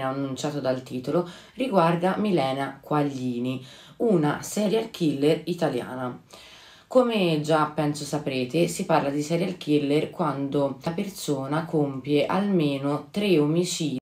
annunciato dal titolo, riguarda Milena Quaglini, una serial killer italiana. Come già penso saprete, si parla di serial killer quando la persona compie almeno tre omicidi